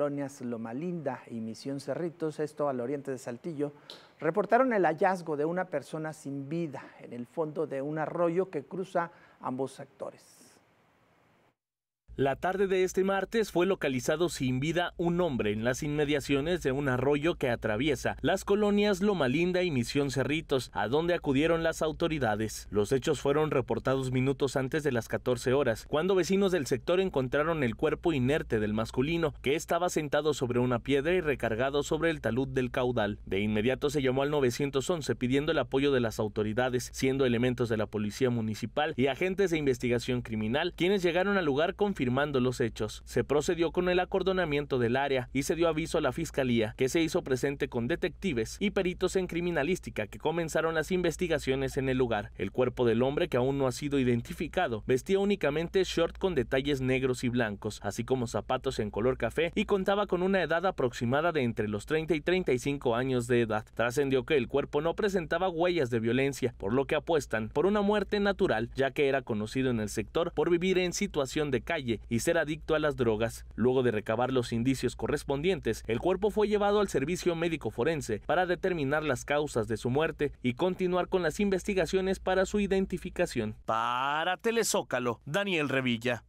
colonias Loma Linda y Misión Cerritos, esto al oriente de Saltillo, reportaron el hallazgo de una persona sin vida en el fondo de un arroyo que cruza ambos sectores. La tarde de este martes fue localizado sin vida un hombre en las inmediaciones de un arroyo que atraviesa las colonias Loma Linda y Misión Cerritos, a donde acudieron las autoridades. Los hechos fueron reportados minutos antes de las 14 horas, cuando vecinos del sector encontraron el cuerpo inerte del masculino, que estaba sentado sobre una piedra y recargado sobre el talud del caudal. De inmediato se llamó al 911 pidiendo el apoyo de las autoridades, siendo elementos de la policía municipal y agentes de investigación criminal quienes llegaron al lugar confirmando mando los hechos, se procedió con el acordonamiento del área y se dio aviso a la fiscalía, que se hizo presente con detectives y peritos en criminalística que comenzaron las investigaciones en el lugar. El cuerpo del hombre, que aún no ha sido identificado, vestía únicamente short con detalles negros y blancos, así como zapatos en color café y contaba con una edad aproximada de entre los 30 y 35 años de edad. Trascendió que el cuerpo no presentaba huellas de violencia, por lo que apuestan por una muerte natural, ya que era conocido en el sector por vivir en situación de calle y ser adicto a las drogas. Luego de recabar los indicios correspondientes, el cuerpo fue llevado al servicio médico forense para determinar las causas de su muerte y continuar con las investigaciones para su identificación. Para Telezócalo, Daniel Revilla.